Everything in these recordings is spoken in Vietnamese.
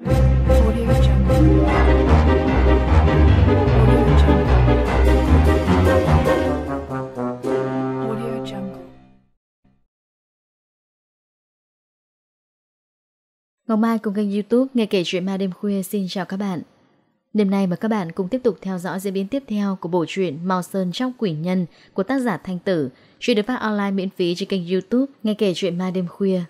Ngọc Mai cùng kênh youtube Nghe kể chuyện ma đêm khuya xin chào các bạn Đêm nay mà các bạn cùng tiếp tục theo dõi diễn biến tiếp theo của bộ truyện Mao Sơn trong Quỷ Nhân của tác giả Thanh Tử, Truyện được phát online miễn phí trên kênh youtube Nghe kể chuyện ma đêm khuya.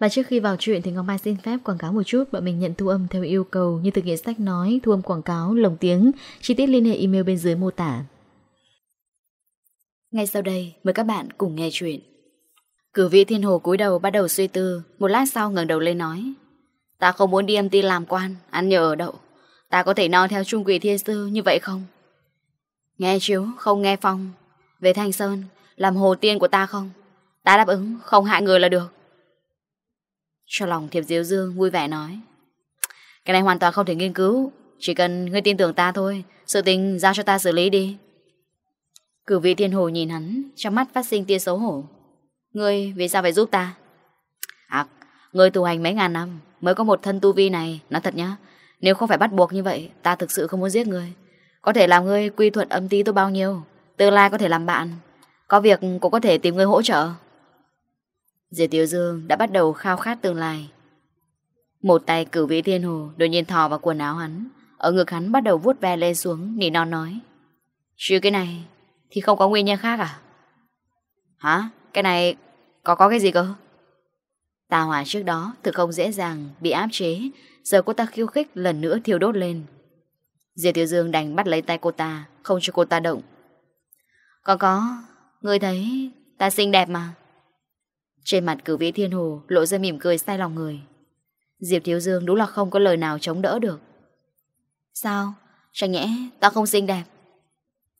Và trước khi vào chuyện thì Ngọc Mai xin phép quảng cáo một chút Bọn mình nhận thu âm theo yêu cầu như thực hiện sách nói, thu âm quảng cáo, lồng tiếng Chi tiết liên hệ email bên dưới mô tả Ngay sau đây mời các bạn cùng nghe chuyện Cử vị thiên hồ cúi đầu bắt đầu suy tư Một lát sau ngẩng đầu lên nói Ta không muốn đi âm ty làm quan, ăn nhờ ở đậu Ta có thể no theo trung quỷ thiên sư như vậy không? Nghe chiếu, không nghe phong Về Thanh Sơn, làm hồ tiên của ta không? Ta đáp ứng, không hại người là được cho lòng Thiệp diêu Dương vui vẻ nói Cái này hoàn toàn không thể nghiên cứu Chỉ cần ngươi tin tưởng ta thôi Sự tình giao cho ta xử lý đi Cử vị thiên hồ nhìn hắn Trong mắt phát sinh tia xấu hổ Ngươi vì sao phải giúp ta À ngươi tu hành mấy ngàn năm Mới có một thân tu vi này Nói thật nhá Nếu không phải bắt buộc như vậy Ta thực sự không muốn giết ngươi Có thể làm ngươi quy thuận âm tí tôi bao nhiêu Tương lai có thể làm bạn Có việc cũng có thể tìm ngươi hỗ trợ Diệp Tiểu Dương đã bắt đầu khao khát tương lai. Một tay cửu vĩ thiên hồ đột nhiên thò vào quần áo hắn. Ở ngực hắn bắt đầu vuốt ve lên xuống, nỉ non nói. Chứ cái này thì không có nguyên nhân khác à? Hả? Cái này có có cái gì cơ? Tà hỏa trước đó thực không dễ dàng bị áp chế, giờ cô ta khiêu khích lần nữa thiêu đốt lên. Diệp Tiểu Dương đành bắt lấy tay cô ta, không cho cô ta động. Còn có, người thấy ta xinh đẹp mà. Trên mặt cử vĩ thiên hồ lộ ra mỉm cười sai lòng người. Diệp Thiếu Dương đúng là không có lời nào chống đỡ được. Sao? Chẳng nhẽ ta không xinh đẹp?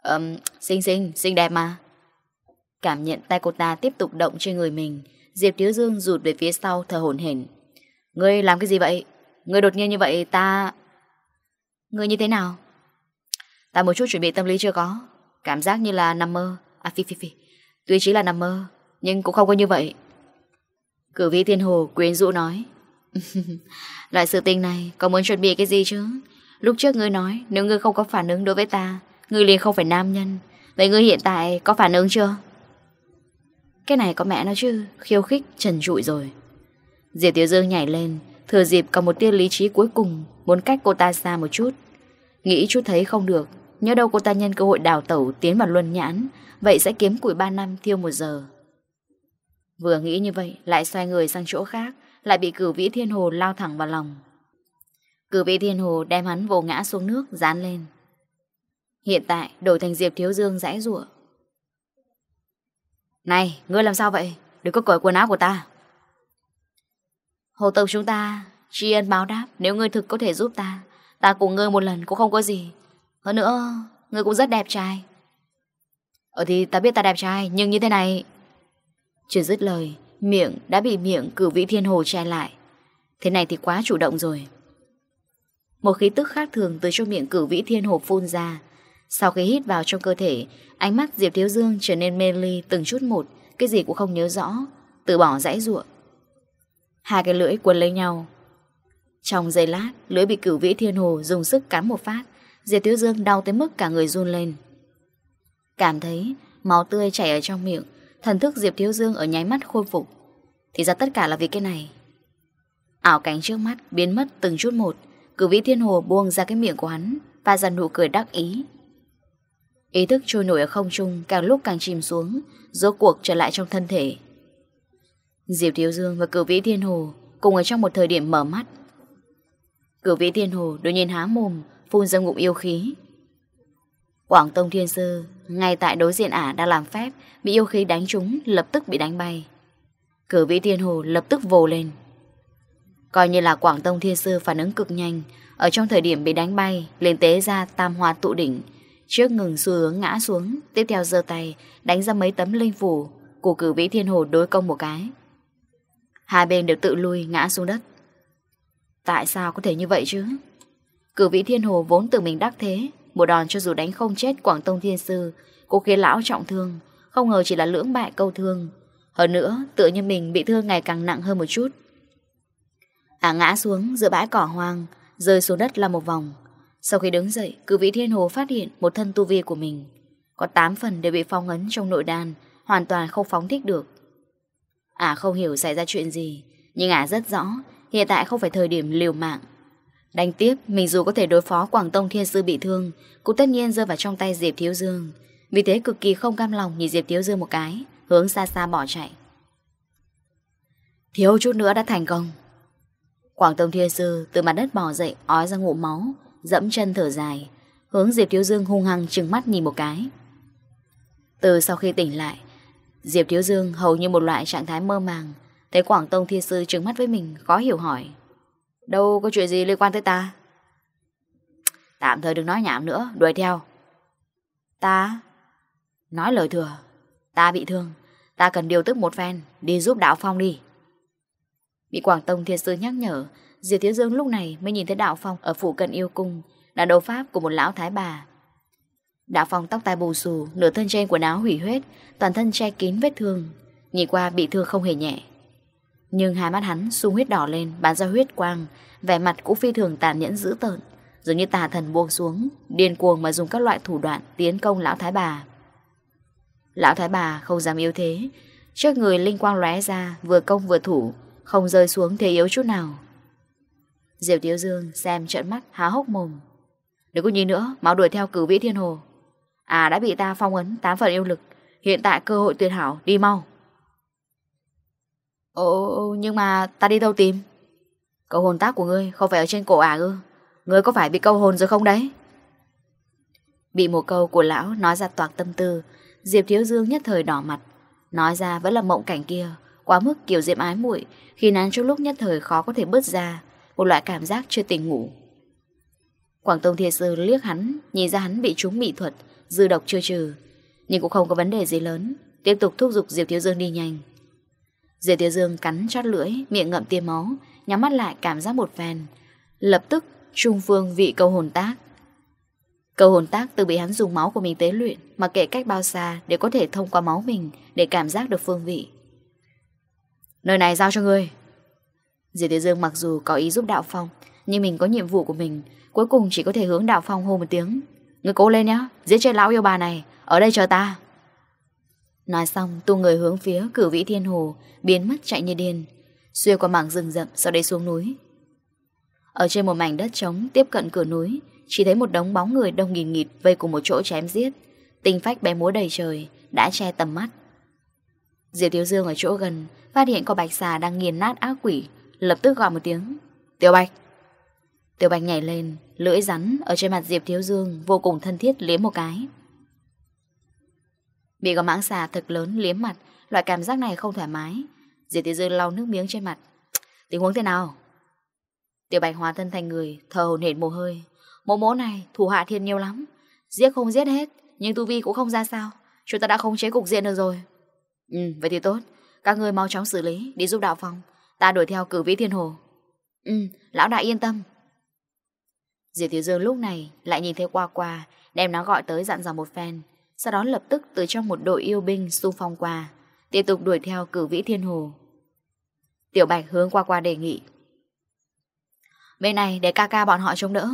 Ừm, xinh xinh, xinh đẹp mà. Cảm nhận tay cô ta tiếp tục động trên người mình, Diệp Thiếu Dương rụt về phía sau thờ hồn hển. Ngươi làm cái gì vậy? Ngươi đột nhiên như vậy ta... Ngươi như thế nào? Ta một chút chuẩn bị tâm lý chưa có. Cảm giác như là nằm mơ. À phi phi phi. Tuy chỉ là nằm mơ, nhưng cũng không có như vậy. Cử vĩ thiên hồ quyến rũ nói Loại sự tình này Có muốn chuẩn bị cái gì chứ Lúc trước ngươi nói nếu ngươi không có phản ứng đối với ta Ngươi liền không phải nam nhân Vậy ngươi hiện tại có phản ứng chưa Cái này có mẹ nó chứ Khiêu khích trần trụi rồi Diệp Tiểu Dương nhảy lên Thừa dịp có một tia lý trí cuối cùng Muốn cách cô ta xa một chút Nghĩ chút thấy không được Nhớ đâu cô ta nhân cơ hội đào tẩu tiến vào luân nhãn Vậy sẽ kiếm củi 3 năm thiêu một giờ Vừa nghĩ như vậy, lại xoay người sang chỗ khác, lại bị cử vĩ thiên hồ lao thẳng vào lòng. cử vĩ thiên hồ đem hắn vô ngã xuống nước, dán lên. Hiện tại, đổi thành Diệp Thiếu Dương rãi rủa Này, ngươi làm sao vậy? Đừng có cởi quần áo của ta. Hồ tộc chúng ta, tri ân báo đáp, nếu ngươi thực có thể giúp ta, ta cùng ngươi một lần cũng không có gì. Hơn nữa, ngươi cũng rất đẹp trai. Ờ thì ta biết ta đẹp trai, nhưng như thế này chưa dứt lời, miệng đã bị miệng cử vĩ thiên hồ che lại. Thế này thì quá chủ động rồi. Một khí tức khác thường từ trong miệng cử vĩ thiên hồ phun ra. Sau khi hít vào trong cơ thể, ánh mắt Diệp Thiếu Dương trở nên mê ly từng chút một, cái gì cũng không nhớ rõ, từ bỏ dãy ruộng. Hai cái lưỡi quấn lấy nhau. Trong giây lát, lưỡi bị cửu vĩ thiên hồ dùng sức cắn một phát, Diệp Thiếu Dương đau tới mức cả người run lên. Cảm thấy máu tươi chảy ở trong miệng, Thần thức Diệp Thiếu Dương ở nháy mắt khôi phục Thì ra tất cả là vì cái này Ảo cảnh trước mắt biến mất từng chút một Cử vĩ thiên hồ buông ra cái miệng của hắn Và ra nụ cười đắc ý Ý thức trôi nổi ở không trung Càng lúc càng chìm xuống Rốt cuộc trở lại trong thân thể Diệp Thiếu Dương và cử vĩ thiên hồ Cùng ở trong một thời điểm mở mắt Cử vĩ thiên hồ đột nhiên há mồm Phun ra ngụm yêu khí Quảng Tông Thiên Sư ngay tại đối diện ả đang làm phép Bị yêu khí đánh trúng lập tức bị đánh bay Cử vĩ thiên hồ lập tức vồ lên Coi như là Quảng Tông Thiên Sư phản ứng cực nhanh Ở trong thời điểm bị đánh bay liền tế ra tam hoa tụ đỉnh Trước ngừng xu hướng ngã xuống Tiếp theo giơ tay đánh ra mấy tấm linh phủ Của cử vĩ thiên hồ đối công một cái Hai bên đều tự lui ngã xuống đất Tại sao có thể như vậy chứ Cử vĩ thiên hồ vốn tự mình đắc thế một đòn cho dù đánh không chết Quảng Tông Thiên Sư Cô khiến lão trọng thương Không ngờ chỉ là lưỡng bại câu thương Hơn nữa tựa như mình bị thương ngày càng nặng hơn một chút Ả à, ngã xuống giữa bãi cỏ hoang Rơi xuống đất là một vòng Sau khi đứng dậy Cử vị thiên hồ phát hiện một thân tu vi của mình Có 8 phần đều bị phong ấn trong nội đan Hoàn toàn không phóng thích được Ả à, không hiểu xảy ra chuyện gì Nhưng Ả à, rất rõ Hiện tại không phải thời điểm liều mạng Đánh tiếp, mình dù có thể đối phó Quảng Tông Thiên Sư bị thương, cũng tất nhiên rơi vào trong tay Diệp Thiếu Dương. Vì thế cực kỳ không cam lòng nhìn Diệp Thiếu Dương một cái, hướng xa xa bỏ chạy. Thiếu chút nữa đã thành công. Quảng Tông Thiên Sư từ mặt đất bò dậy, ói ra ngụ máu, dẫm chân thở dài, hướng Diệp Thiếu Dương hung hăng trừng mắt nhìn một cái. Từ sau khi tỉnh lại, Diệp Thiếu Dương hầu như một loại trạng thái mơ màng, thấy Quảng Tông Thiên Sư trừng mắt với mình, khó hiểu hỏi. Đâu có chuyện gì liên quan tới ta Tạm thời đừng nói nhảm nữa Đuổi theo Ta Nói lời thừa Ta bị thương Ta cần điều tức một phen Đi giúp Đạo Phong đi Bị Quảng Tông Thiên Sư nhắc nhở Diệp Thiếu Dương lúc này mới nhìn thấy Đạo Phong Ở phủ cận yêu cung Là đấu pháp của một lão thái bà Đạo Phong tóc tai bù xù Nửa thân trên quần áo hủy huyết Toàn thân che kín vết thương Nhìn qua bị thương không hề nhẹ nhưng hai mắt hắn sung huyết đỏ lên Bắn ra huyết quang Vẻ mặt cũng phi thường tàn nhẫn dữ tợn Dường như tà thần buông xuống Điên cuồng mà dùng các loại thủ đoạn tiến công lão thái bà Lão thái bà không dám yếu thế Trước người linh quang lóe ra Vừa công vừa thủ Không rơi xuống thế yếu chút nào Diệp Tiếu Dương xem trận mắt há hốc mồm Đừng có nhìn nữa Máu đuổi theo cử vĩ thiên hồ À đã bị ta phong ấn tám phần yêu lực Hiện tại cơ hội tuyệt hảo đi mau Ồ, nhưng mà ta đi đâu tìm? Câu hồn tác của ngươi không phải ở trên cổ à ư? Ngươi có phải bị câu hồn rồi không đấy? Bị một câu của lão nói ra toạc tâm tư, Diệp Thiếu Dương nhất thời đỏ mặt. Nói ra vẫn là mộng cảnh kia, quá mức kiểu diệm ái muội khiến án trong lúc nhất thời khó có thể bớt ra, một loại cảm giác chưa tỉnh ngủ. Quảng Tông Thiên Sư liếc hắn, nhìn ra hắn bị trúng mỹ thuật, dư độc chưa trừ. Nhưng cũng không có vấn đề gì lớn, tiếp tục thúc giục Diệp Thiếu Dương đi nhanh. Diệp Tiêu Dương cắn chót lưỡi, miệng ngậm tia máu, nhắm mắt lại cảm giác một phen. Lập tức, Trung Phương vị câu hồn tác. Câu hồn tác từ bị hắn dùng máu của mình tế luyện, mà kể cách bao xa để có thể thông qua máu mình để cảm giác được phương vị. Nơi này giao cho ngươi. Diệp Tiêu Dương mặc dù có ý giúp Đạo Phong, nhưng mình có nhiệm vụ của mình, cuối cùng chỉ có thể hướng Đạo Phong hô một tiếng. Ngươi cố lên nhá, giết chết lão yêu bà này, ở đây chờ ta. Nói xong tu người hướng phía cử vĩ thiên hồ Biến mất chạy như điên Xuyên qua mảng rừng rậm sau đấy xuống núi Ở trên một mảnh đất trống Tiếp cận cửa núi Chỉ thấy một đống bóng người đông nghìn nghịt Vây cùng một chỗ chém giết Tinh phách bé múa đầy trời Đã che tầm mắt Diệp Tiếu Dương ở chỗ gần Phát hiện có bạch xà đang nghiền nát ác quỷ Lập tức gọi một tiếng Tiểu bạch Tiểu bạch nhảy lên Lưỡi rắn ở trên mặt Diệp Thiếu Dương Vô cùng thân thiết liếm một cái Bị có mãng xà thật lớn liếm mặt Loại cảm giác này không thoải mái Diệp Tiểu Dư lau nước miếng trên mặt Tình huống thế nào Tiểu Bạch hóa thân thành người Thờ hồn hển mồ hơi Mỗ mố này thù hạ thiên nhiều lắm Giết không giết hết Nhưng tu vi cũng không ra sao Chúng ta đã không chế cục diện được rồi Ừ vậy thì tốt Các người mau chóng xử lý Đi giúp đạo phòng Ta đuổi theo cử vĩ thiên hồ Ừ lão đại yên tâm Diệp Tiểu Dương lúc này lại nhìn thấy qua qua Đem nó gọi tới dặn dò một phen sau đó lập tức từ trong một đội yêu binh xung phong qua, tiếp tục đuổi theo cử vĩ thiên hồ. Tiểu Bạch hướng qua qua đề nghị. Bên này để ca ca bọn họ chống đỡ,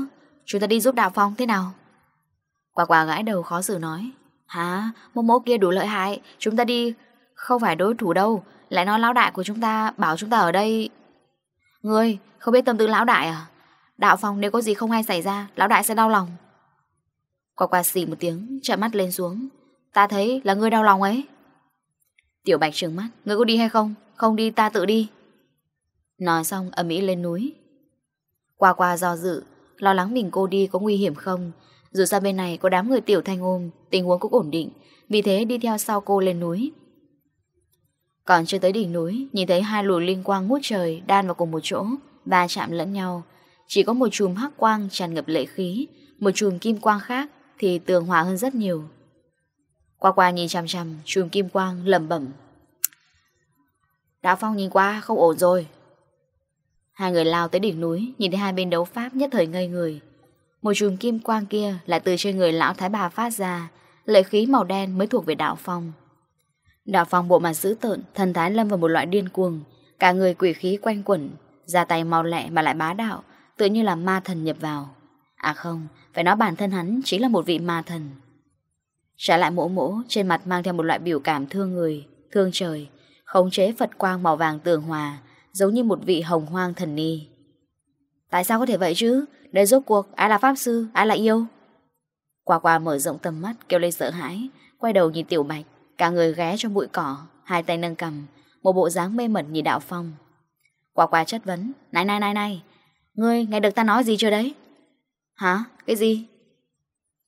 chúng ta đi giúp Đạo Phong thế nào? qua qua gãi đầu khó xử nói. Hả, mô mô kia đủ lợi hại, chúng ta đi, không phải đối thủ đâu, lại nói lão đại của chúng ta bảo chúng ta ở đây... Ngươi, không biết tâm tư lão đại à? Đạo Phong nếu có gì không hay xảy ra, lão đại sẽ đau lòng. Qua qua xì một tiếng, trợn mắt lên xuống. Ta thấy là ngươi đau lòng ấy. Tiểu Bạch trừng mắt, ngươi có đi hay không? Không đi ta tự đi. Nói xong ầm ĩ lên núi. Qua qua do dự, lo lắng mình cô đi có nguy hiểm không. Dù sao bên này có đám người tiểu thanh ôm, tình huống cũng ổn định, vì thế đi theo sau cô lên núi. Còn chưa tới đỉnh núi, nhìn thấy hai lùi linh quang ngút trời đan vào cùng một chỗ, và chạm lẫn nhau. Chỉ có một chùm hắc quang tràn ngập lệ khí, một chùm kim quang khác thì tường hòa hơn rất nhiều. Qua qua nhìn chằm chằm, chùm kim quang lầm bẩm. Đạo Phong nhìn qua không ổn rồi. Hai người lao tới đỉnh núi, nhìn thấy hai bên đấu pháp nhất thời ngây người. Một chùm kim quang kia là từ trên người lão thái bà phát ra, lợi khí màu đen mới thuộc về đạo Phong. Đạo Phong bộ mặt dữ tợn, thần thái lâm vào một loại điên cuồng, cả người quỷ khí quanh quẩn, ra tay mau lẹ mà lại bá đạo, tự như là ma thần nhập vào. À không, phải nói bản thân hắn chính là một vị ma thần Trả lại mỗ mỗ Trên mặt mang theo một loại biểu cảm thương người Thương trời Khống chế Phật quang màu vàng tường hòa Giống như một vị hồng hoang thần ni Tại sao có thể vậy chứ Đây rốt cuộc ai là pháp sư Ai là yêu Quả quả mở rộng tầm mắt kêu lên sợ hãi Quay đầu nhìn tiểu bạch Cả người ghé trong bụi cỏ Hai tay nâng cầm Một bộ dáng mê mẩn nhìn đạo phong Quả quả chất vấn Này này này này Ngươi nghe được ta nói gì chưa đấy Hả? Cái gì?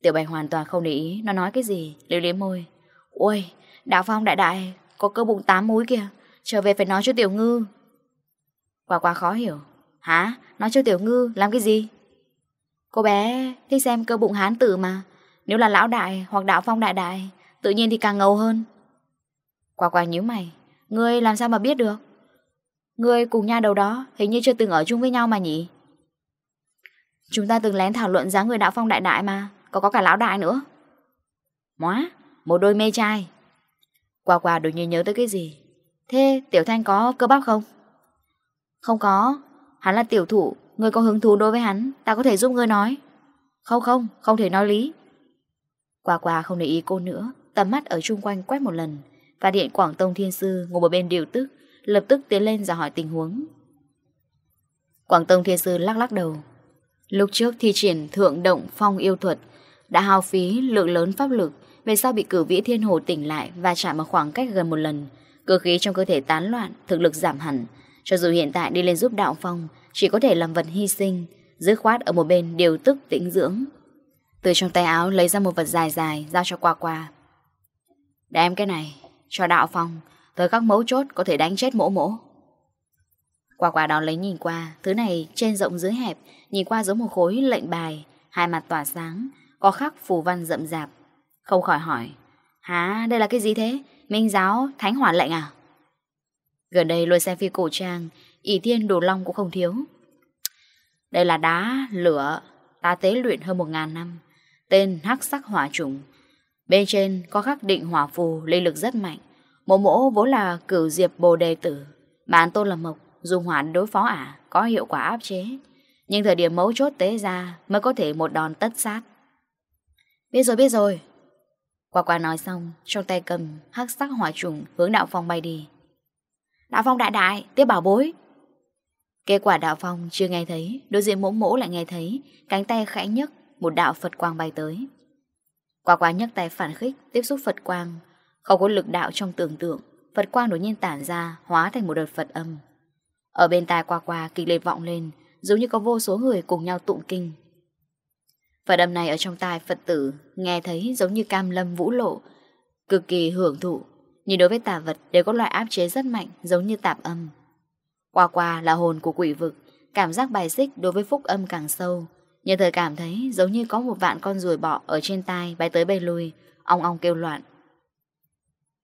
Tiểu Bạch hoàn toàn không để ý nó nói cái gì, liếu liếm môi. Ôi, Đạo Phong đại đại, có cơ bụng tám múi kìa, trở về phải nói cho Tiểu Ngư. Quả quả khó hiểu. Hả? Nói cho Tiểu Ngư làm cái gì? Cô bé thích xem cơ bụng hán tử mà, nếu là lão đại hoặc Đạo Phong đại đại, tự nhiên thì càng ngầu hơn. Quả quả nhíu mày, ngươi làm sao mà biết được? Ngươi cùng nha đầu đó hình như chưa từng ở chung với nhau mà nhỉ? Chúng ta từng lén thảo luận giá người đạo phong đại đại mà Có có cả lão đại nữa Móa, một đôi mê trai Quà quà đột nhiên nhớ tới cái gì Thế Tiểu Thanh có cơ bắp không? Không có Hắn là tiểu thủ Người có hứng thú đối với hắn Ta có thể giúp người nói Không không, không thể nói lý Quà quà không để ý cô nữa Tầm mắt ở chung quanh quét một lần Và điện Quảng Tông Thiên Sư ngồi một bên điều tức Lập tức tiến lên và hỏi tình huống Quảng Tông Thiên Sư lắc lắc đầu Lúc trước thi triển thượng động phong yêu thuật đã hao phí lượng lớn pháp lực, về sau bị cử vĩ thiên hồ tỉnh lại và chạm ở khoảng cách gần một lần. Cơ khí trong cơ thể tán loạn, thực lực giảm hẳn. Cho dù hiện tại đi lên giúp đạo phong, chỉ có thể làm vật hy sinh, dứt khoát ở một bên điều tức tĩnh dưỡng. Từ trong tay áo lấy ra một vật dài dài, giao cho qua qua. Đem cái này, cho đạo phong, tới các mấu chốt có thể đánh chết mỗ mỗ. Quả quả đó lấy nhìn qua, thứ này trên rộng dưới hẹp, nhìn qua giống một khối lệnh bài, hai mặt tỏa sáng, có khắc phù văn rậm rạp. Không khỏi hỏi, há đây là cái gì thế? Minh giáo, thánh hỏa lệnh à? Gần đây lôi xe phi cổ trang, ỷ thiên đồ long cũng không thiếu. Đây là đá, lửa, ta tế luyện hơn một ngàn năm, tên hắc sắc hỏa trùng. Bên trên có khắc định hỏa phù, lây lực rất mạnh. Mộ mỗ vốn là cửu diệp bồ đề tử, bán tôn là mộc, dùng hoàn đối phó ả à? có hiệu quả áp chế, nhưng thời điểm mấu chốt tế ra mới có thể một đòn tất sát. Biết rồi, biết rồi. Quả quả nói xong, trong tay cầm hắc sắc hỏa trùng hướng đạo phong bay đi. Đạo phong đại đại, tiếp bảo bối. Kết quả đạo phong chưa nghe thấy, đối diện mỗ mỗ lại nghe thấy, cánh tay khẽ nhất một đạo Phật quang bay tới. Quả quả nhấc tay phản khích, tiếp xúc Phật quang, không có lực đạo trong tưởng tượng, Phật quang đột nhiên tản ra, hóa thành một đợt Phật âm. Ở bên tai qua qua kịch liệt vọng lên, giống như có vô số người cùng nhau tụng kinh. Và đầm này ở trong tai Phật tử nghe thấy giống như cam lâm vũ lộ, cực kỳ hưởng thụ. Nhưng đối với tà vật đều có loại áp chế rất mạnh giống như tạp âm. Qua qua là hồn của quỷ vực, cảm giác bài xích đối với phúc âm càng sâu. nhờ thời cảm thấy giống như có một vạn con ruồi bọ ở trên tai bay tới bay lui, ong ong kêu loạn.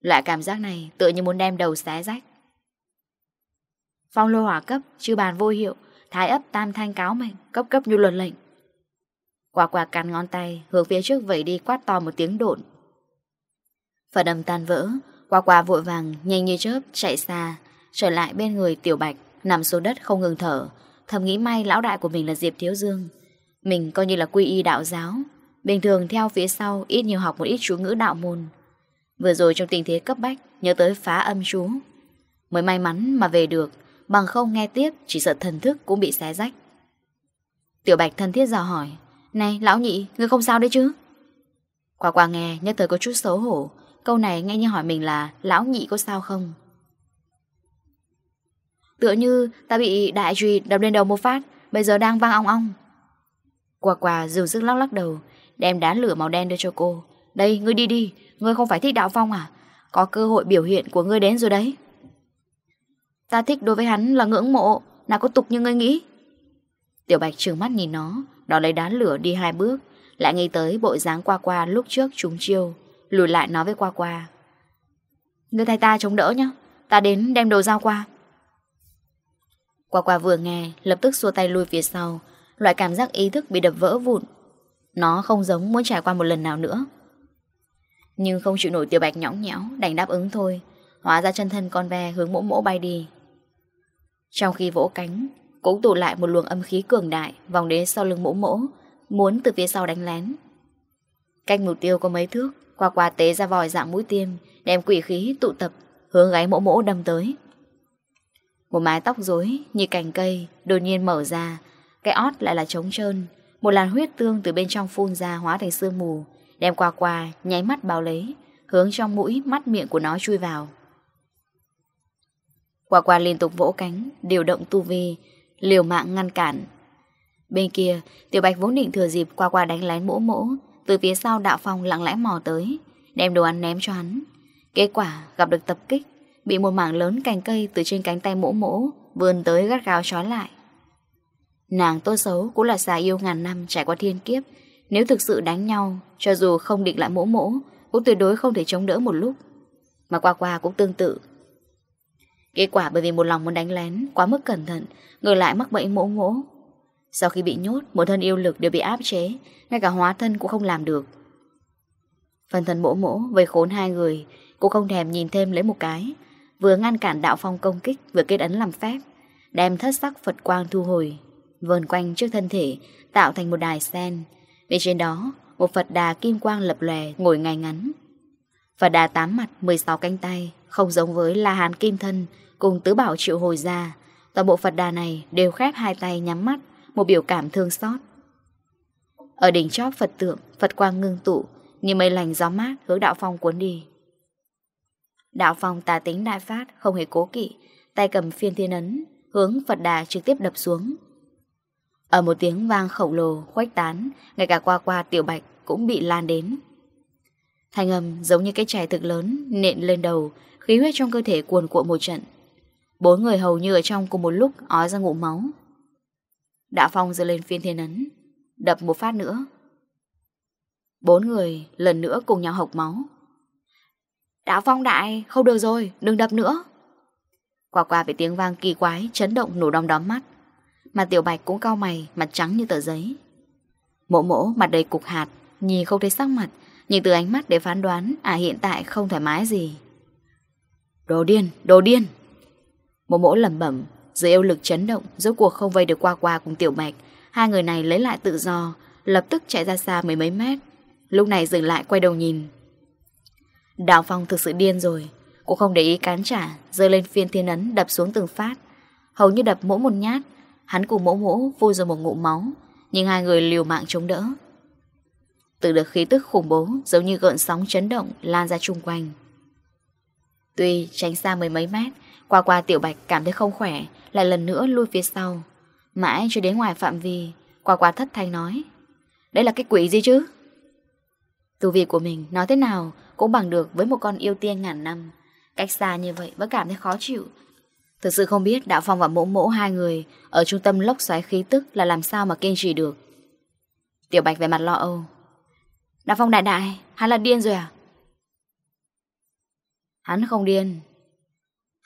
Loại cảm giác này tựa như muốn đem đầu xé rách. Phong lôi hỏa cấp, chư bàn vô hiệu, thái ấp tam thanh cáo mệnh, cấp cấp như luật lệnh. Quả quả cắn ngón tay, hướng phía trước vẩy đi quát to một tiếng độn. Phần âm tan vỡ, quả quả vội vàng, nhanh như chớp, chạy xa, trở lại bên người tiểu bạch, nằm xuống đất không ngừng thở. Thầm nghĩ may lão đại của mình là Diệp Thiếu Dương. Mình coi như là quy y đạo giáo, bình thường theo phía sau ít nhiều học một ít chú ngữ đạo môn. Vừa rồi trong tình thế cấp bách, nhớ tới phá âm chú. Mới may mắn mà về được, bằng không nghe tiếp chỉ sợ thần thức cũng bị xé rách. Tiểu Bạch thân thiết dò hỏi, Này, lão nhị, ngươi không sao đấy chứ? Quả quả nghe, nhớ tới có chút xấu hổ, câu này nghe như hỏi mình là lão nhị có sao không? Tựa như ta bị đại trùy đập lên đầu một phát, bây giờ đang vang ong ong. Quả quả dù sức lắc lắc đầu, đem đá lửa màu đen đưa cho cô. Đây, ngươi đi đi, ngươi không phải thích đạo phong à? Có cơ hội biểu hiện của ngươi đến rồi đấy. Ta thích đối với hắn là ngưỡng mộ Nào có tục như ngươi nghĩ Tiểu Bạch trừng mắt nhìn nó đó lấy đá lửa đi hai bước Lại nghĩ tới bộ dáng qua qua lúc trước chúng chiêu Lùi lại nói với qua qua Ngươi thay ta chống đỡ nhá Ta đến đem đồ giao qua Qua qua vừa nghe Lập tức xua tay lui phía sau Loại cảm giác ý thức bị đập vỡ vụn Nó không giống muốn trải qua một lần nào nữa Nhưng không chịu nổi tiểu bạch nhõng nhẽo Đành đáp ứng thôi Hóa ra chân thân con ve hướng mỗ mỗ bay đi trong khi vỗ cánh, cũng tụ lại một luồng âm khí cường đại vòng đến sau lưng mỗ mỗ, muốn từ phía sau đánh lén. Cách mục tiêu có mấy thước, qua qua tế ra vòi dạng mũi tiêm, đem quỷ khí tụ tập, hướng gáy mỗ mỗ đâm tới. Một mái tóc rối như cành cây đột nhiên mở ra, cái ót lại là trống trơn, một làn huyết tương từ bên trong phun ra hóa thành sương mù, đem qua qua nháy mắt bao lấy, hướng trong mũi mắt miệng của nó chui vào. Qua qua liên tục vỗ cánh, điều động tu vi, liều mạng ngăn cản. Bên kia, Tiểu Bạch vốn định thừa dịp qua qua đánh lén mỗ mỗ, từ phía sau đạo phong lặng lẽ mò tới, đem đồ ăn ném cho hắn. Kết quả gặp được tập kích, bị một mảng lớn cành cây từ trên cánh tay mỗ mỗ vươn tới gắt gao trói lại. Nàng tốt xấu cũng là xà yêu ngàn năm trải qua thiên kiếp, nếu thực sự đánh nhau, cho dù không địch lại mỗ mỗ, cũng tuyệt đối không thể chống đỡ một lúc. Mà qua qua cũng tương tự, Kết quả bởi vì một lòng muốn đánh lén, quá mức cẩn thận, người lại mắc bẫy mỗ ngỗ. Sau khi bị nhốt, một thân yêu lực đều bị áp chế, ngay cả hóa thân cũng không làm được. Phần thân mỗ mỗ về khốn hai người, cũng không thèm nhìn thêm lấy một cái, vừa ngăn cản đạo phong công kích, vừa kết ấn làm phép, đem thất sắc Phật quang thu hồi, vờn quanh trước thân thể, tạo thành một đài sen. Bên trên đó, một Phật đà kim quang lập lòe ngồi ngay ngắn. Phật đà tám mặt 16 cánh tay, không giống với La Hán Kim Thân, cùng tứ bảo triệu hồi ra, toàn bộ Phật đà này đều khép hai tay nhắm mắt, một biểu cảm thương xót. Ở đỉnh chóp Phật tượng, Phật quang ngưng tụ, như mây lành gió mát hướng đạo phong cuốn đi. Đạo phong tà tính đại phát, không hề cố kỵ, tay cầm phiên thiên ấn, hướng Phật đà trực tiếp đập xuống. Ở một tiếng vang khổng lồ, khuếch tán, ngay cả qua qua tiểu bạch cũng bị lan đến. Thanh âm giống như cái chai thực lớn nện lên đầu, khí huyết trong cơ thể cuồn cuộn một trận, Bốn người hầu như ở trong cùng một lúc ói ra ngụm máu. Đã Phong giơ lên phiên thiên ấn, đập một phát nữa. Bốn người lần nữa cùng nhau hộc máu. Đã Phong đại, không được rồi, đừng đập nữa. Quả quả bị tiếng vang kỳ quái, chấn động nổ đong đóm mắt. Mà Tiểu Bạch cũng cao mày, mặt trắng như tờ giấy. Mỗ mỗ mặt đầy cục hạt, nhìn không thấy sắc mặt, nhìn từ ánh mắt để phán đoán à hiện tại không thoải mái gì. Đồ điên, đồ điên. Mộ mỗ lẩm bẩm, dưới yêu lực chấn động, rốt cuộc không vây được qua qua cùng tiểu mạch. Hai người này lấy lại tự do, lập tức chạy ra xa mấy mấy mét. Lúc này dừng lại quay đầu nhìn. Đào Phong thực sự điên rồi, cũng không để ý cán trả, rơi lên phiên thiên ấn đập xuống từng phát. Hầu như đập mỗi một nhát, hắn cùng mỗ mỗ vui rồi một ngụm máu, nhưng hai người liều mạng chống đỡ. Từ được khí tức khủng bố giống như gợn sóng chấn động lan ra chung quanh. Tuy tránh xa mấy mấy mét, qua qua Tiểu Bạch cảm thấy không khỏe, lại lần nữa lui phía sau. Mãi cho đến ngoài phạm vi, qua qua thất thanh nói. Đây là cái quỷ gì chứ? Tù vị của mình nói thế nào cũng bằng được với một con yêu tiên ngàn năm. Cách xa như vậy vẫn cảm thấy khó chịu. Thực sự không biết Đạo Phong và Mỗ Mỗ hai người ở trung tâm lốc xoáy khí tức là làm sao mà kiên trì được. Tiểu Bạch về mặt lo âu. Đạo Phong đại đại, hắn là điên rồi à? Hắn không điên,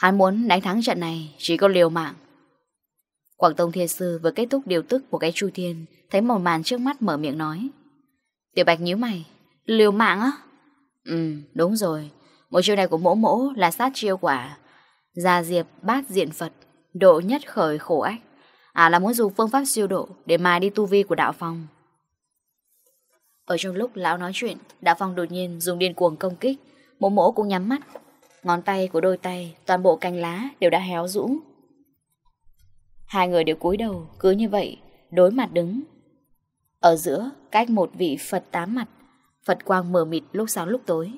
Hắn muốn đánh thắng trận này Chỉ có liều mạng Quảng Tông Thiên Sư vừa kết thúc điều tức của cái chu thiên Thấy một màn trước mắt mở miệng nói Tiểu Bạch nhíu mày Liều mạng á Ừ đúng rồi Một chiêu này của mỗ mỗ là sát chiêu quả Gia diệp bát diện Phật Độ nhất khởi khổ ách À là muốn dùng phương pháp siêu độ Để mà đi tu vi của Đạo Phong Ở trong lúc lão nói chuyện Đạo Phong đột nhiên dùng điên cuồng công kích Mỗ mỗ cũng nhắm mắt Ngón tay của đôi tay, toàn bộ cành lá đều đã héo rũ. Hai người đều cúi đầu, cứ như vậy, đối mặt đứng. Ở giữa, cách một vị Phật tám mặt, Phật quang mờ mịt lúc sáng lúc tối.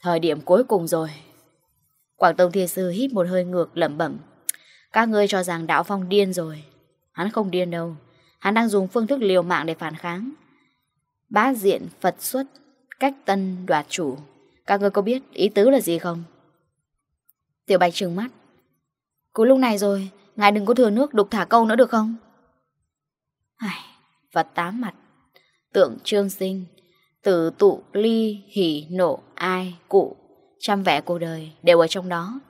Thời điểm cuối cùng rồi. Quảng Tông Thiên Sư hít một hơi ngược lẩm bẩm. Các ngươi cho rằng Đạo Phong điên rồi. Hắn không điên đâu. Hắn đang dùng phương thức liều mạng để phản kháng. Bá diện Phật xuất, cách tân đoạt chủ. Các người có biết ý tứ là gì không? Tiểu Bạch trừng mắt. Cứ lúc này rồi, ngài đừng có thừa nước đục thả câu nữa được không? Ai, và tám mặt. Tượng trương sinh, từ tụ ly, hỉ, nộ, ai, cụ, trăm vẻ cuộc đời đều ở trong đó.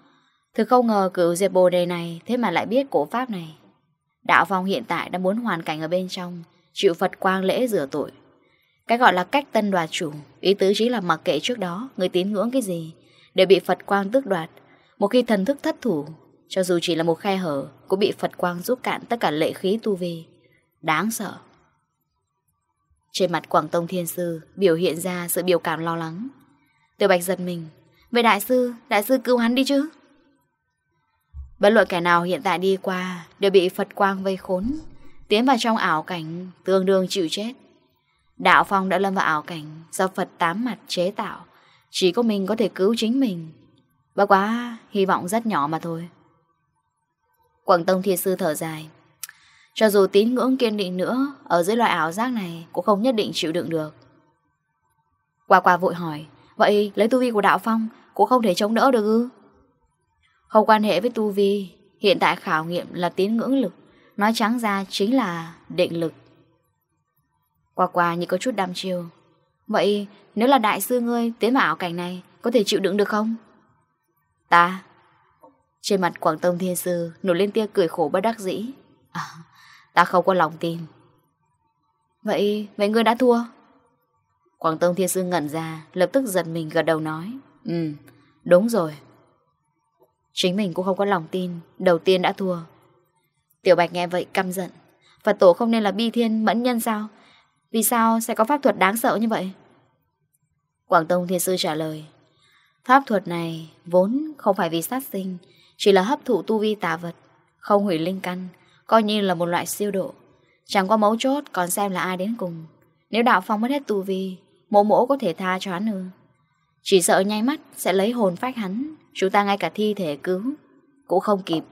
Thực không ngờ cửu diệt bồ đề này thế mà lại biết cổ pháp này. Đạo phong hiện tại đã muốn hoàn cảnh ở bên trong, chịu Phật quang lễ rửa tội. Cái gọi là cách tân đoạt chủ Ý tứ chỉ là mặc kệ trước đó Người tín ngưỡng cái gì Đều bị Phật Quang tước đoạt Một khi thần thức thất thủ Cho dù chỉ là một khe hở Cũng bị Phật Quang giúp cạn tất cả lệ khí tu vi Đáng sợ Trên mặt Quảng Tông Thiên Sư Biểu hiện ra sự biểu cảm lo lắng Tiểu Bạch giật mình về đại sư, đại sư cứu hắn đi chứ Bất luận kẻ nào hiện tại đi qua Đều bị Phật Quang vây khốn Tiến vào trong ảo cảnh Tương đương chịu chết Đạo Phong đã lâm vào ảo cảnh do Phật tám mặt chế tạo. Chỉ có mình có thể cứu chính mình. Bất quá, hy vọng rất nhỏ mà thôi. Quảng Tông Thiên Sư thở dài. Cho dù tín ngưỡng kiên định nữa, ở dưới loại ảo giác này cũng không nhất định chịu đựng được. Qua qua vội hỏi, vậy lấy tu vi của Đạo Phong cũng không thể chống đỡ được ư? Không quan hệ với tu vi, hiện tại khảo nghiệm là tín ngưỡng lực, nói trắng ra chính là định lực. Qua qua như có chút đam chiêu Vậy nếu là đại sư ngươi tiến vào cảnh này Có thể chịu đựng được không Ta Trên mặt Quảng Tông Thiên Sư Nổi lên tia cười khổ bất đắc dĩ à, Ta không có lòng tin Vậy Vậy ngươi đã thua Quảng Tông Thiên Sư ngẩn ra Lập tức giật mình gật đầu nói Ừ đúng rồi Chính mình cũng không có lòng tin Đầu tiên đã thua Tiểu Bạch nghe vậy căm giận Phật tổ không nên là bi thiên mẫn nhân sao vì sao sẽ có pháp thuật đáng sợ như vậy? Quảng Tông Thiên Sư trả lời Pháp thuật này vốn không phải vì sát sinh Chỉ là hấp thụ tu vi tà vật Không hủy linh căn Coi như là một loại siêu độ Chẳng có mấu chốt còn xem là ai đến cùng Nếu đạo phong mất hết tu vi Mộ mộ có thể tha cho hắn ư Chỉ sợ nhanh mắt sẽ lấy hồn phách hắn Chúng ta ngay cả thi thể cứu Cũng không kịp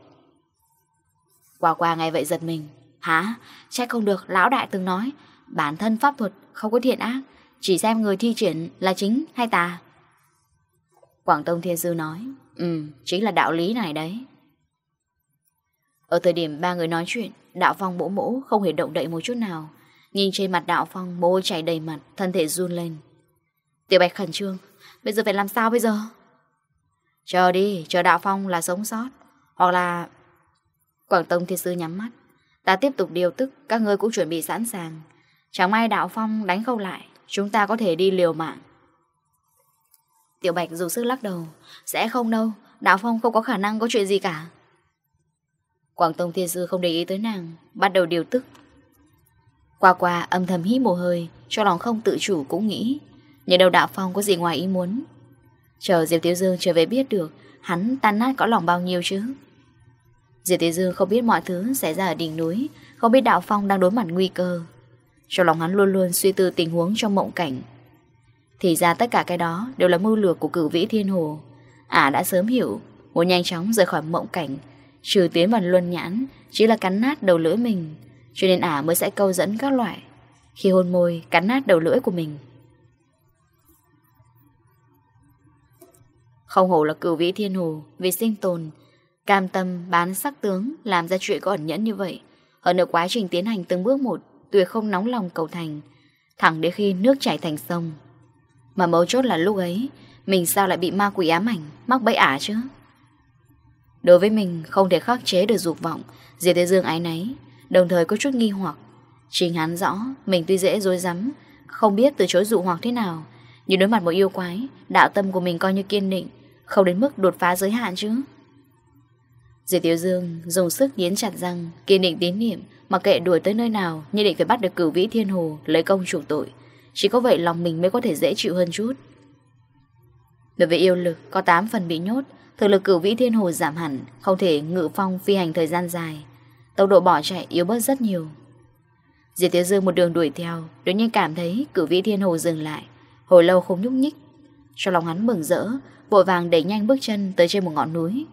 Quả quả ngay vậy giật mình Hả? Chắc không được, lão đại từng nói Bản thân pháp thuật không có thiện ác Chỉ xem người thi triển là chính hay tà Quảng Tông Thiên Sư nói Ừ, chính là đạo lý này đấy Ở thời điểm ba người nói chuyện Đạo Phong bỗ mỗ không hề động đậy một chút nào Nhìn trên mặt Đạo Phong mồ chảy đầy mặt Thân thể run lên Tiểu Bạch khẩn trương Bây giờ phải làm sao bây giờ Chờ đi, chờ Đạo Phong là sống sót Hoặc là Quảng Tông Thiên Sư nhắm mắt Ta tiếp tục điều tức Các ngươi cũng chuẩn bị sẵn sàng Chẳng may đạo phong đánh không lại Chúng ta có thể đi liều mạng Tiểu Bạch dù sức lắc đầu Sẽ không đâu Đạo phong không có khả năng có chuyện gì cả Quảng Tông Thiên Sư không để ý tới nàng Bắt đầu điều tức Qua qua âm thầm hít mồ hơi Cho lòng không tự chủ cũng nghĩ Nhờ đầu đạo phong có gì ngoài ý muốn Chờ Diệp Tiếu Dương trở về biết được Hắn tan nát có lòng bao nhiêu chứ Diệp Tiếu Dương không biết mọi thứ xảy ra ở đỉnh núi Không biết đạo phong đang đối mặt nguy cơ trong lòng hắn luôn luôn suy tư tình huống trong mộng cảnh Thì ra tất cả cái đó đều là mưu lược của cửu vĩ thiên hồ Ả à, đã sớm hiểu Muốn nhanh chóng rời khỏi mộng cảnh Trừ tiến vào luân nhãn Chỉ là cắn nát đầu lưỡi mình Cho nên Ả à, mới sẽ câu dẫn các loại Khi hôn môi cắn nát đầu lưỡi của mình Không hổ là cửu vĩ thiên hồ Vì sinh tồn Cam tâm bán sắc tướng Làm ra chuyện có ẩn nhẫn như vậy Hơn nữa quá trình tiến hành từng bước một tuyệt không nóng lòng cầu thành, thẳng đến khi nước chảy thành sông. Mà mấu chốt là lúc ấy, mình sao lại bị ma quỷ ám ảnh, mắc bẫy ả chứ? Đối với mình, không thể khắc chế được dục vọng, diệt thế dương ái náy, đồng thời có chút nghi hoặc. Chính hắn rõ, mình tuy dễ dối rắm không biết từ chối dụ hoặc thế nào, nhưng đối mặt một yêu quái, đạo tâm của mình coi như kiên định, không đến mức đột phá giới hạn chứ. Diệp Tiểu Dương dùng sức nghiến chặt răng, kiên định tín niệm, mà kệ đuổi tới nơi nào Nhất định phải bắt được cửu vĩ thiên hồ Lấy công chủ tội Chỉ có vậy lòng mình mới có thể dễ chịu hơn chút Đối với yêu lực Có 8 phần bị nhốt Thực lực cửu vĩ thiên hồ giảm hẳn Không thể ngự phong phi hành thời gian dài Tốc độ bỏ chạy yếu bớt rất nhiều Diệp Tiếu Dương một đường đuổi theo Đột nhiên cảm thấy cửu vĩ thiên hồ dừng lại Hồi lâu không nhúc nhích Trong lòng hắn mừng rỡ Vội vàng đẩy nhanh bước chân tới trên một ngọn núi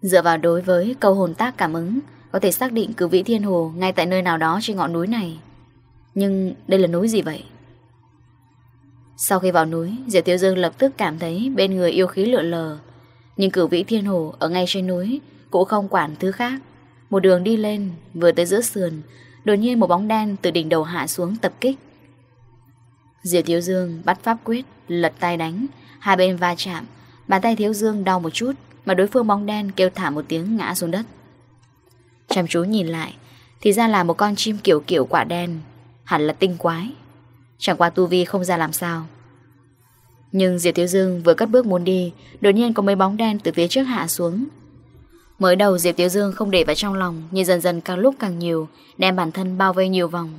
Dựa vào đối với câu hồn tác cảm ứng có thể xác định cử vĩ thiên hồ ngay tại nơi nào đó trên ngọn núi này Nhưng đây là núi gì vậy? Sau khi vào núi, Diệp Tiêu Dương lập tức cảm thấy bên người yêu khí lượn lờ Nhưng cử vĩ thiên hồ ở ngay trên núi cũng không quản thứ khác Một đường đi lên, vừa tới giữa sườn Đột nhiên một bóng đen từ đỉnh đầu hạ xuống tập kích Diệp Thiếu Dương bắt pháp quyết, lật tay đánh, hai bên va chạm, bàn tay Thiếu Dương đau một chút, mà đối phương bóng đen kêu thả một tiếng ngã xuống đất. Chăm chú nhìn lại Thì ra là một con chim kiểu kiểu quả đen Hẳn là tinh quái Chẳng qua tu vi không ra làm sao Nhưng Diệp Thiếu Dương vừa cất bước muốn đi Đột nhiên có mấy bóng đen từ phía trước hạ xuống Mới đầu Diệp Tiếu Dương không để vào trong lòng Nhưng dần dần càng lúc càng nhiều Đem bản thân bao vây nhiều vòng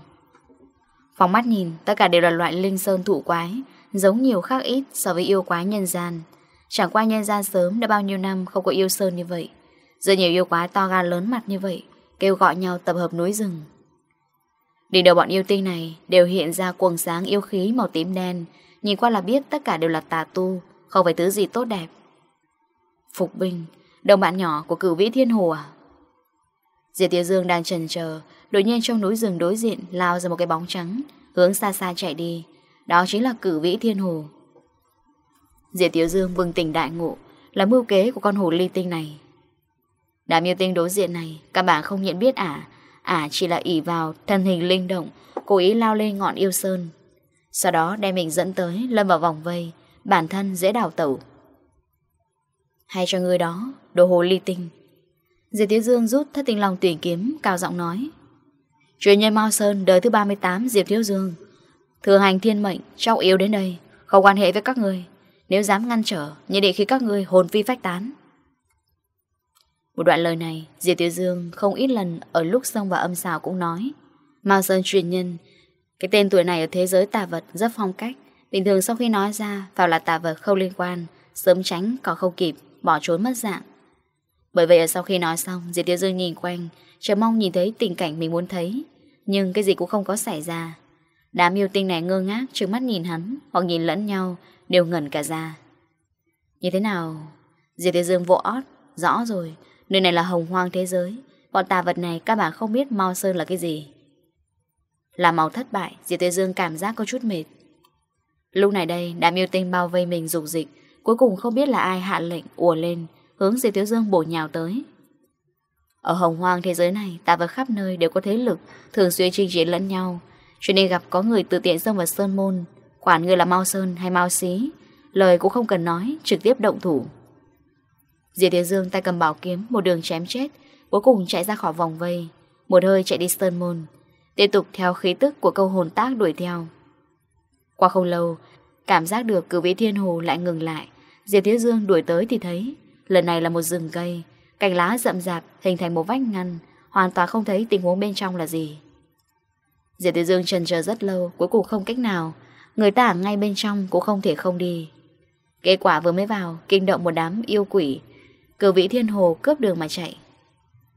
Phóng mắt nhìn Tất cả đều là loại linh sơn thụ quái Giống nhiều khác ít so với yêu quái nhân gian Chẳng qua nhân gian sớm đã bao nhiêu năm Không có yêu sơn như vậy rất nhiều yêu quái to gan lớn mặt như vậy Kêu gọi nhau tập hợp núi rừng Đỉnh đầu bọn yêu tinh này Đều hiện ra cuồng sáng yêu khí màu tím đen Nhìn qua là biết tất cả đều là tà tu Không phải thứ gì tốt đẹp Phục binh Đồng bạn nhỏ của cửu vĩ thiên hồ à Diệp Tiêu Dương đang trần chờ Đột nhiên trong núi rừng đối diện Lao ra một cái bóng trắng Hướng xa xa chạy đi Đó chính là cử vĩ thiên hồ Diệp Tiêu Dương bừng tỉnh đại ngộ Là mưu kế của con hồ ly tinh này Đám yêu tinh đối diện này Các bạn không nhận biết ả Ả chỉ là ỷ vào thân hình linh động Cố ý lao lên ngọn yêu sơn Sau đó đem mình dẫn tới Lâm vào vòng vây Bản thân dễ đào tẩu Hay cho người đó Đồ hồ ly tinh Diệp Thiếu Dương rút thất tinh lòng tuyển kiếm Cao giọng nói Truyền nhân Mao Sơn đời thứ 38 Diệp Thiếu Dương Thừa hành thiên mệnh Trọng yếu đến đây Không quan hệ với các người Nếu dám ngăn trở Như để khi các người hồn phi phách tán một đoạn lời này, Diệp Tiểu Dương không ít lần ở lúc sông và âm xào cũng nói. Mao Sơn truyền nhân, cái tên tuổi này ở thế giới tà vật rất phong cách. Bình thường sau khi nói ra, vào là tà vật không liên quan, sớm tránh có không kịp, bỏ trốn mất dạng. Bởi vậy ở sau khi nói xong, Diệp Tiểu Dương nhìn quanh, chờ mong nhìn thấy tình cảnh mình muốn thấy. Nhưng cái gì cũng không có xảy ra. Đám yêu tinh này ngơ ngác, trừng mắt nhìn hắn, hoặc nhìn lẫn nhau, đều ngẩn cả ra. Như thế nào? Diệp Tiểu Dương vỗ ót, rõ rồi, Nơi này là hồng hoang thế giới Bọn tà vật này các bạn không biết mau sơn là cái gì Là màu thất bại Diệp Tế Dương cảm giác có chút mệt Lúc này đây đám yêu tinh bao vây mình dục dịch Cuối cùng không biết là ai hạ lệnh ùa lên Hướng Diệp Tế Dương bổ nhào tới Ở hồng hoang thế giới này Tà vật khắp nơi đều có thế lực Thường xuyên chinh chiến lẫn nhau Cho nên gặp có người tự tiện xông vào sơn môn Quản người là mao sơn hay mao xí Lời cũng không cần nói Trực tiếp động thủ Diệp Thế Dương tay cầm bảo kiếm Một đường chém chết Cuối cùng chạy ra khỏi vòng vây Một hơi chạy đi Sơn Môn Tiếp tục theo khí tức của câu hồn tác đuổi theo Qua không lâu Cảm giác được cử vĩ thiên hồ lại ngừng lại Diệp Thế Dương đuổi tới thì thấy Lần này là một rừng cây Cành lá rậm rạp hình thành một vách ngăn Hoàn toàn không thấy tình huống bên trong là gì Diệp Thế Dương trần chờ rất lâu Cuối cùng không cách nào Người ta ngay bên trong cũng không thể không đi Kết quả vừa mới vào Kinh động một đám yêu quỷ Cử vĩ thiên hồ cướp đường mà chạy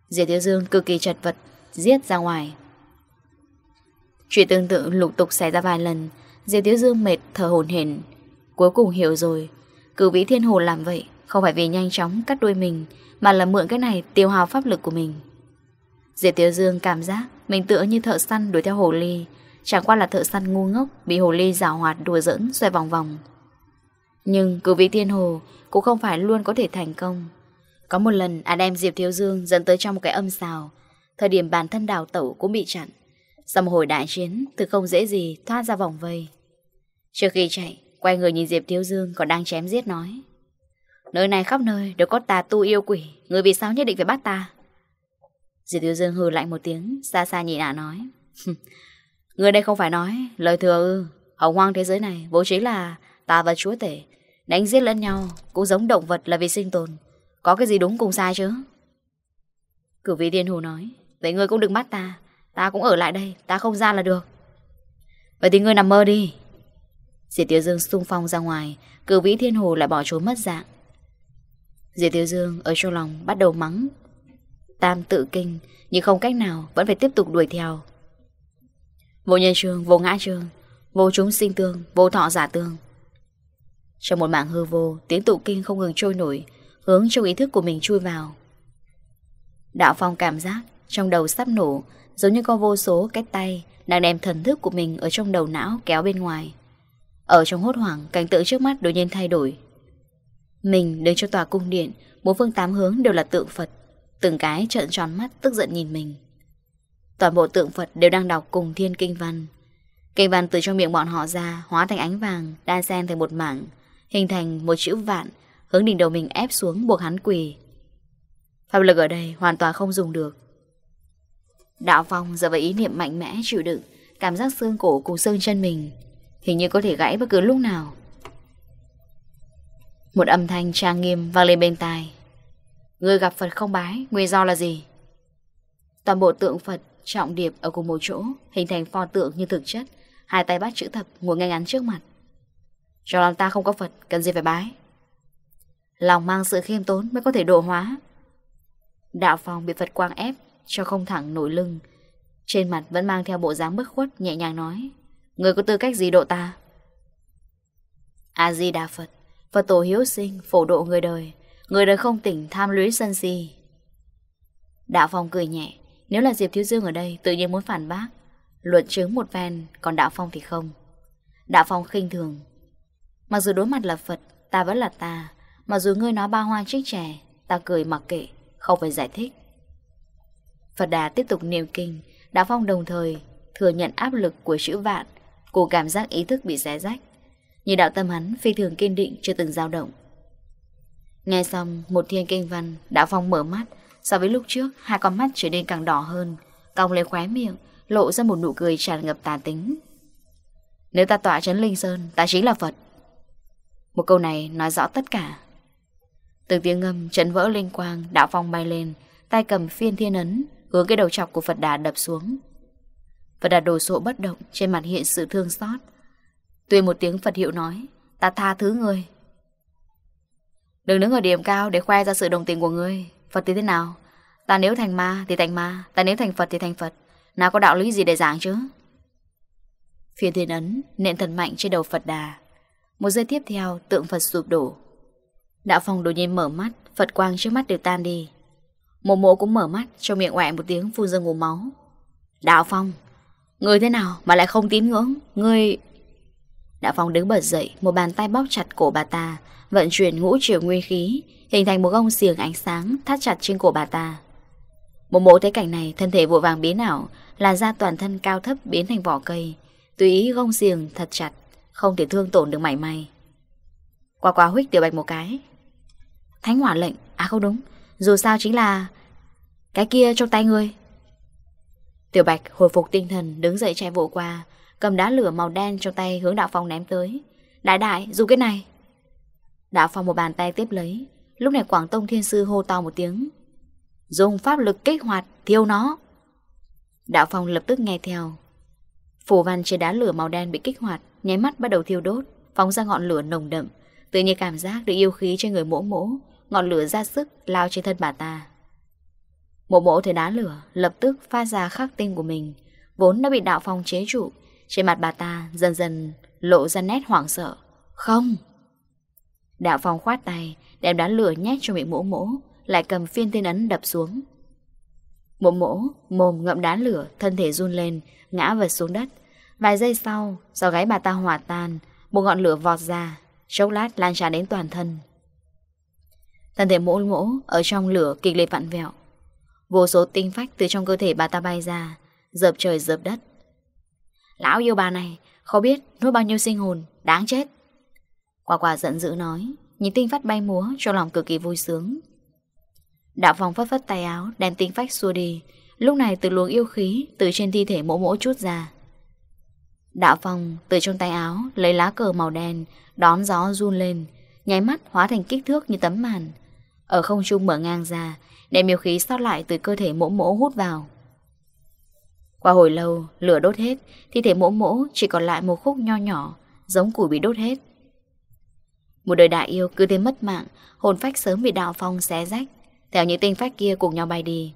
Diệp Tiêu Dương cực kỳ chật vật Giết ra ngoài Chuyện tương tự lục tục xảy ra vài lần Diệp Tiếu Dương mệt thở hổn hển Cuối cùng hiểu rồi Cử vĩ thiên hồ làm vậy Không phải vì nhanh chóng cắt đuôi mình Mà là mượn cái này tiêu hào pháp lực của mình Diệp Tiếu Dương cảm giác Mình tựa như thợ săn đuổi theo hồ ly Chẳng qua là thợ săn ngu ngốc Bị hồ ly rào hoạt đùa dẫn xoay vòng vòng Nhưng cử vĩ thiên hồ Cũng không phải luôn có thể thành công có một lần anh em Diệp Thiếu Dương dẫn tới trong một cái âm xào Thời điểm bản thân đào tẩu cũng bị chặn Sau một hồi đại chiến Từ không dễ gì thoát ra vòng vây Trước khi chạy Quay người nhìn Diệp Thiếu Dương còn đang chém giết nói Nơi này khắp nơi đều có tà tu yêu quỷ Người vì sao nhất định phải bắt ta Diệp Thiếu Dương hừ lạnh một tiếng Xa xa nhìn ả nói Người đây không phải nói Lời thừa ư Hồng hoang thế giới này vốn chính là tà và chúa tể Đánh giết lẫn nhau Cũng giống động vật là vì sinh tồn có cái gì đúng cùng sai chứ Cửu vi điên hù nói Vậy ngươi cũng đừng bắt ta Ta cũng ở lại đây Ta không ra là được Vậy thì ngươi nằm mơ đi Diệt Tiểu Dương xung phong ra ngoài Cửu vĩ thiên Hù lại bỏ trốn mất dạng Diệt Tiểu Dương ở trong lòng bắt đầu mắng Tam tự kinh Nhưng không cách nào vẫn phải tiếp tục đuổi theo Vô nhân trường, vô ngã trường Vô chúng sinh tương, vô thọ giả tương Trong một mạng hư vô Tiếng tụ kinh không ngừng trôi nổi Hướng trong ý thức của mình chui vào Đạo Phong cảm giác Trong đầu sắp nổ Giống như có vô số cái tay Đang đem thần thức của mình ở trong đầu não kéo bên ngoài Ở trong hốt hoảng Cảnh tượng trước mắt đột nhiên thay đổi Mình đứng trong tòa cung điện Bốn phương tám hướng đều là tượng Phật Từng cái trợn tròn mắt tức giận nhìn mình Toàn bộ tượng Phật đều đang đọc cùng thiên kinh văn Kinh văn từ trong miệng bọn họ ra Hóa thành ánh vàng Đan xen thành một mảng Hình thành một chữ vạn Hướng đỉnh đầu mình ép xuống buộc hắn quỳ Pháp lực ở đây hoàn toàn không dùng được Đạo phong giờ với ý niệm mạnh mẽ chịu đựng Cảm giác xương cổ cùng xương chân mình Hình như có thể gãy bất cứ lúc nào Một âm thanh trang nghiêm vang lên bên tai Người gặp Phật không bái Nguyên do là gì Toàn bộ tượng Phật trọng điệp ở cùng một chỗ Hình thành pho tượng như thực chất Hai tay bắt chữ thập ngồi ngay ngắn trước mặt Cho làm ta không có Phật Cần gì phải bái Lòng mang sự khiêm tốn mới có thể độ hóa Đạo phòng bị Phật quang ép Cho không thẳng nổi lưng Trên mặt vẫn mang theo bộ dáng bất khuất Nhẹ nhàng nói Người có tư cách gì độ ta A-di-đà Phật Phật tổ hiếu sinh phổ độ người đời Người đời không tỉnh tham lưới sân si Đạo Phong cười nhẹ Nếu là Diệp Thiếu Dương ở đây Tự nhiên muốn phản bác Luận chứng một ven Còn Đạo Phong thì không Đạo Phong khinh thường Mặc dù đối mặt là Phật Ta vẫn là ta mà dù ngươi nói ba hoa trích trẻ Ta cười mặc kệ Không phải giải thích Phật Đà tiếp tục niệm kinh đạo phong đồng thời thừa nhận áp lực của chữ vạn Của cảm giác ý thức bị xé rách Như đạo tâm hắn phi thường kiên định chưa từng dao động Nghe xong một thiên kinh văn Đạo phong mở mắt So với lúc trước hai con mắt trở nên càng đỏ hơn Còng lấy khóe miệng Lộ ra một nụ cười tràn ngập tà tính Nếu ta tỏa chấn Linh Sơn Ta chính là Phật Một câu này nói rõ tất cả từ tiếng ngâm chấn vỡ linh quang, đạo phong bay lên, tay cầm phiên thiên ấn, hướng cái đầu chọc của Phật Đà đập xuống. Phật Đà đồ sộ bất động, trên mặt hiện sự thương xót. Tuy một tiếng Phật hiệu nói, ta tha thứ người. Đừng đứng ở điểm cao để khoe ra sự đồng tình của người Phật thì thế nào? Ta nếu thành ma thì thành ma, ta nếu thành Phật thì thành Phật. Nào có đạo lý gì để giảng chứ? Phiên thiên ấn nện thần mạnh trên đầu Phật Đà. Một giây tiếp theo, tượng Phật sụp đổ, Đạo phòng đột nhiên mở mắt Phật quang trước mắt đều tan đi Mộ mộ cũng mở mắt Trong miệng ngoại một tiếng phun ra ngủ máu Đạo Phong Người thế nào mà lại không tín ngưỡng Người Đạo Phong đứng bật dậy Một bàn tay bóp chặt cổ bà ta Vận chuyển ngũ triệu nguyên khí Hình thành một gông xiềng ánh sáng Thắt chặt trên cổ bà ta Mộ mộ thấy cảnh này Thân thể vội vàng biến ảo Là ra toàn thân cao thấp biến thành vỏ cây Tùy ý gông xiềng thật chặt Không thể thương tổn được mảy may Qua quá huyết tiểu bạch một cái Thánh hỏa lệnh À không đúng Dù sao chính là Cái kia trong tay ngươi Tiểu Bạch hồi phục tinh thần Đứng dậy chạy vội qua Cầm đá lửa màu đen trong tay hướng Đạo Phong ném tới Đại đại dùng cái này Đạo Phong một bàn tay tiếp lấy Lúc này Quảng Tông Thiên Sư hô to một tiếng Dùng pháp lực kích hoạt Thiêu nó Đạo Phong lập tức nghe theo Phủ văn trên đá lửa màu đen bị kích hoạt Nháy mắt bắt đầu thiêu đốt Phóng ra ngọn lửa nồng đậm Tự nhiên cảm giác được yêu khí trên người mỗ mỗ Ngọn lửa ra sức lao trên thân bà ta Mộ mộ thấy đá lửa Lập tức pha ra khắc tinh của mình Vốn đã bị đạo phong chế trụ Trên mặt bà ta dần dần lộ ra nét hoảng sợ Không Đạo phong khoát tay Đem đá lửa nhét cho miệng mỗ mỗ Lại cầm phiên tên ấn đập xuống Mộ mỗ mồm ngậm đá lửa Thân thể run lên Ngã vật xuống đất Vài giây sau, do gáy bà ta hòa tan, một ngọn lửa vọt ra, chốc lát lan tràn đến toàn thân. Thân thể mỗ ngỗ ở trong lửa kịch liệt vặn vẹo. Vô số tinh phách từ trong cơ thể bà ta bay ra, dập trời dập đất. Lão yêu bà này, không biết nuốt bao nhiêu sinh hồn, đáng chết. Quả quả giận dữ nói, nhìn tinh phách bay múa cho lòng cực kỳ vui sướng. Đạo phòng phất phất tay áo, đem tinh phách xua đi. Lúc này từ luồng yêu khí từ trên thi thể mỗ mỗ chút ra. Đạo phòng từ trong tay áo lấy lá cờ màu đen, đón gió run lên, nháy mắt hóa thành kích thước như tấm màn, ở không trung mở ngang ra Để miêu khí sót lại từ cơ thể mỗ mỗ hút vào Qua hồi lâu Lửa đốt hết Thi thể mỗ mỗ chỉ còn lại một khúc nho nhỏ Giống củi bị đốt hết Một đời đại yêu cứ thế mất mạng Hồn phách sớm bị đạo phong xé rách Theo những tinh phách kia cùng nhau bay đi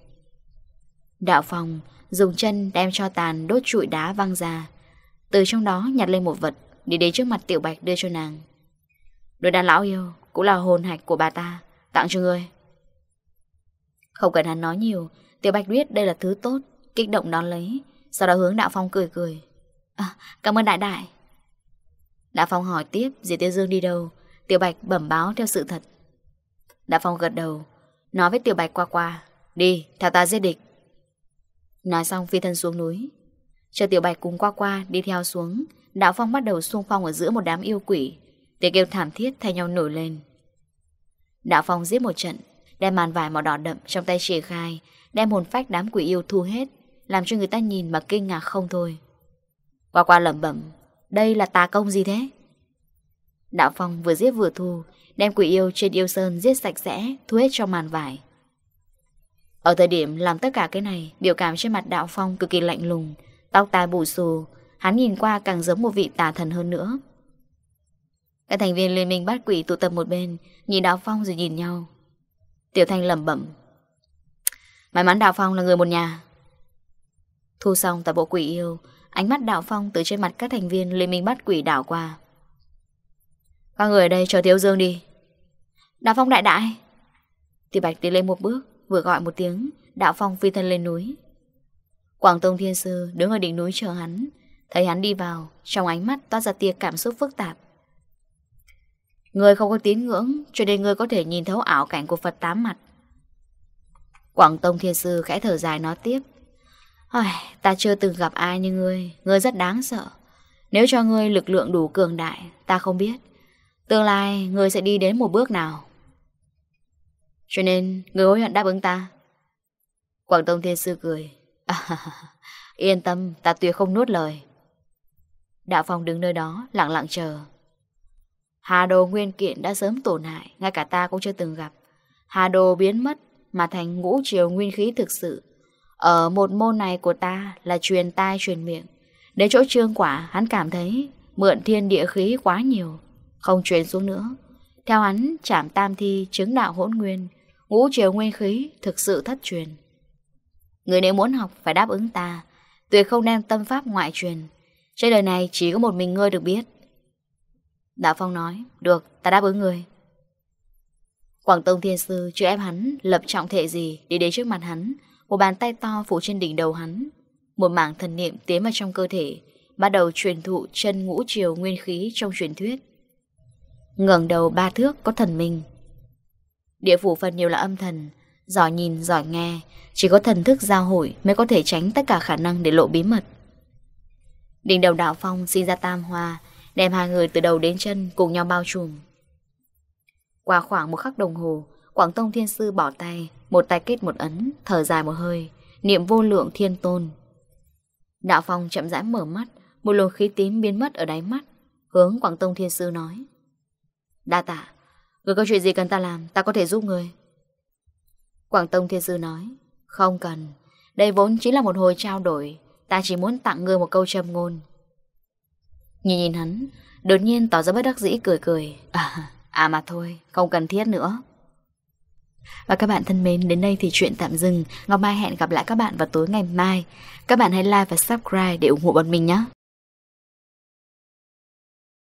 Đạo phong dùng chân đem cho tàn đốt trụi đá văng ra Từ trong đó nhặt lên một vật Đi đến trước mặt tiểu bạch đưa cho nàng Đôi đàn lão yêu cũng là hồn hạch của bà ta Tặng cho người Không cần hắn nói nhiều Tiểu Bạch biết đây là thứ tốt Kích động đón lấy Sau đó hướng Đạo Phong cười cười à, Cảm ơn đại đại Đạo Phong hỏi tiếp Diệp Tiêu Dương đi đâu Tiểu Bạch bẩm báo theo sự thật Đạo Phong gật đầu Nói với Tiểu Bạch qua qua Đi theo ta giết địch Nói xong phi thân xuống núi Chờ Tiểu Bạch cùng qua qua đi theo xuống Đạo Phong bắt đầu xung phong ở giữa một đám yêu quỷ Tiếng kêu thảm thiết thay nhau nổi lên Đạo Phong giết một trận Đem màn vải màu đỏ đậm trong tay triển khai Đem hồn phách đám quỷ yêu thu hết Làm cho người ta nhìn mà kinh ngạc không thôi Qua qua lẩm bẩm Đây là tà công gì thế Đạo Phong vừa giết vừa thu Đem quỷ yêu trên yêu sơn giết sạch sẽ Thu hết trong màn vải Ở thời điểm làm tất cả cái này Biểu cảm trên mặt Đạo Phong cực kỳ lạnh lùng Tóc tai bù xù Hắn nhìn qua càng giống một vị tà thần hơn nữa các thành viên liên minh bắt quỷ tụ tập một bên Nhìn Đào Phong rồi nhìn nhau Tiểu Thanh lầm bẩm May mắn Đào Phong là người một nhà Thu xong tập bộ quỷ yêu Ánh mắt Đào Phong từ trên mặt các thành viên Liên minh bắt quỷ đảo qua Các người ở đây chờ Thiếu Dương đi Đào Phong đại đại Thì Bạch tiến lên một bước Vừa gọi một tiếng Đào Phong phi thân lên núi Quảng Tông Thiên Sư đứng ở đỉnh núi chờ hắn Thấy hắn đi vào Trong ánh mắt toát ra tia cảm xúc phức tạp Người không có tín ngưỡng Cho nên người có thể nhìn thấu ảo cảnh của Phật tám mặt Quảng Tông Thiên Sư khẽ thở dài nói tiếp Ôi, Ta chưa từng gặp ai như ngươi Ngươi rất đáng sợ Nếu cho ngươi lực lượng đủ cường đại Ta không biết Tương lai ngươi sẽ đi đến một bước nào Cho nên ngươi hối hận đáp ứng ta Quảng Tông Thiên Sư cười à, Yên tâm ta tuyệt không nuốt lời Đạo Phong đứng nơi đó lặng lặng chờ Hà đồ nguyên kiện đã sớm tổn hại, ngay cả ta cũng chưa từng gặp. Hà đồ biến mất mà thành ngũ triều nguyên khí thực sự. Ở một môn này của ta là truyền tai truyền miệng. Đến chỗ trương quả, hắn cảm thấy mượn thiên địa khí quá nhiều, không truyền xuống nữa. Theo hắn, chạm tam thi, chứng đạo hỗn nguyên, ngũ triều nguyên khí thực sự thất truyền. Người nếu muốn học phải đáp ứng ta, tuyệt không đem tâm pháp ngoại truyền. Trên đời này chỉ có một mình ngươi được biết. Đạo Phong nói, được, ta đáp ứng người. Quảng Tông Thiên Sư chưa ép hắn lập trọng thể gì đi đến trước mặt hắn, một bàn tay to phủ trên đỉnh đầu hắn. Một mảng thần niệm tiến vào trong cơ thể, bắt đầu truyền thụ chân ngũ triều nguyên khí trong truyền thuyết. ngẩng đầu ba thước có thần minh. Địa phủ phần nhiều là âm thần, giỏi nhìn, giỏi nghe, chỉ có thần thức giao hội mới có thể tránh tất cả khả năng để lộ bí mật. Đỉnh đầu đạo phong sinh ra tam hoa, đem hai người từ đầu đến chân cùng nhau bao trùm. Qua khoảng một khắc đồng hồ, Quảng Tông Thiên Sư bỏ tay, một tay kết một ấn, thở dài một hơi, niệm vô lượng thiên tôn. Đạo Phong chậm rãi mở mắt, một luồng khí tím biến mất ở đáy mắt, hướng Quảng Tông Thiên Sư nói. Đa tạ, người có chuyện gì cần ta làm, ta có thể giúp người. Quảng Tông Thiên Sư nói, không cần, đây vốn chính là một hồi trao đổi, ta chỉ muốn tặng người một câu châm ngôn. Nhìn nhìn hắn, đột nhiên tỏ ra bất đắc dĩ cười cười. À, à mà thôi, không cần thiết nữa. Và các bạn thân mến, đến đây thì chuyện tạm dừng. Ngọc Mai hẹn gặp lại các bạn vào tối ngày mai. Các bạn hãy like và subscribe để ủng hộ bọn mình nhé.